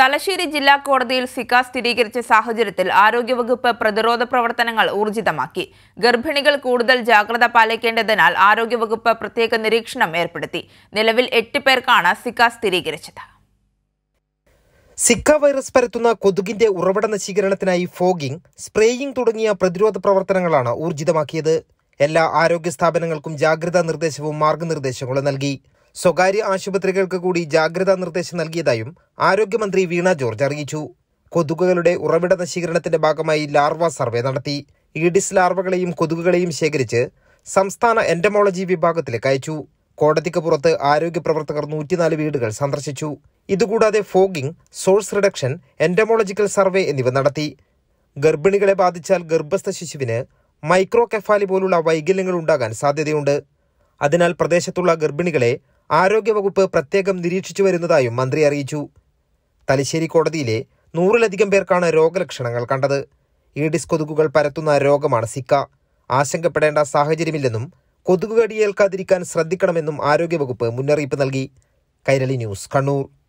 തലശ്ശേരി ജില്ലാ കോടതിയിൽ സിക്ക സ്ഥിരീകരിച്ച സാഹചര്യത്തിൽ ആരോഗ്യവകുപ്പ് പ്രതിരോധ പ്രവർത്തനങ്ങൾ ഊർജിതമാക്കി ഗർഭിണികൾ കൂടുതൽ ജാഗ്രത പാലിക്കേണ്ടതിനാൽ ആരോഗ്യവകുപ്പ് പ്രത്യേക നിരീക്ഷണം ഏർപ്പെടുത്തി നിലവിൽ എട്ട് പേർക്കാണ് സിക്ക സ്ഥിരീകരിച്ചത് സിക്ക വൈറസ് പരത്തുന്ന കൊതുകിന്റെ ഉറവിട നശീകരണത്തിനായി ഫോഗിംഗ് സ്പ്രേയിംഗ് തുടങ്ങിയ പ്രതിരോധ പ്രവർത്തനങ്ങളാണ് ഊർജിതമാക്കിയത് എല്ലാ ആരോഗ്യ സ്ഥാപനങ്ങൾക്കും ജാഗ്രതാ നിർദ്ദേശവും മാർഗനിർദ്ദേശങ്ങളും നൽകി സ്വകാര്യ ആശുപത്രികൾക്ക് കൂടി ജാഗ്രതാ നിർദ്ദേശം നൽകിയതായും ആരോഗ്യമന്ത്രി വീണ ജോർജ് അറിയിച്ചു കൊതുകുകളുടെ ഉറവിട നശീകരണത്തിന്റെ ഭാഗമായി ലാർവ സർവേ നടത്തി ഈഡിസ് ലാർവകളെയും കൊതുകുകളെയും ശേഖരിച്ച് സംസ്ഥാന എൻഡമോളജി വിഭാഗത്തിലേക്ക് അയച്ചു കോടതിക്ക് പുറത്ത് ആരോഗ്യ പ്രവർത്തകർ നൂറ്റിനാല് വീടുകൾ സന്ദർശിച്ചു ഇതുകൂടാതെ fogging source reduction entomological survey എന്നിവ നടത്തി ഗർഭിണികളെ ബാധിച്ചാൽ ഗർഭസ്ഥ ശിശുവിന് മൈക്രോ കെഫാലി പോലുള്ള വൈകല്യങ്ങൾ ഉണ്ടാകാൻ സാധ്യതയുണ്ട് അതിനാൽ പ്രദേശത്തുള്ള ഗർഭിണികളെ ആരോഗ്യവകുപ്പ് പ്രത്യേകം നിരീക്ഷിച്ചു വരുന്നതായും മന്ത്രി അറിയിച്ചു തലശ്ശേരി കോടതിയിലെ നൂറിലധികം പേർക്കാണ് രോഗലക്ഷണങ്ങൾ കണ്ടത് ഈഡിസ് കൊതുകുകൾ പരത്തുന്ന രോഗമാണ് സിക്ക ആശങ്കപ്പെടേണ്ട സാഹചര്യമില്ലെന്നും കൊതുകുകടിയേൽക്കാതിരിക്കാൻ ശ്രദ്ധിക്കണമെന്നും ആരോഗ്യവകുപ്പ് മുന്നറിയിപ്പ് നൽകി കൈരളി ന്യൂസ് കണ്ണൂർ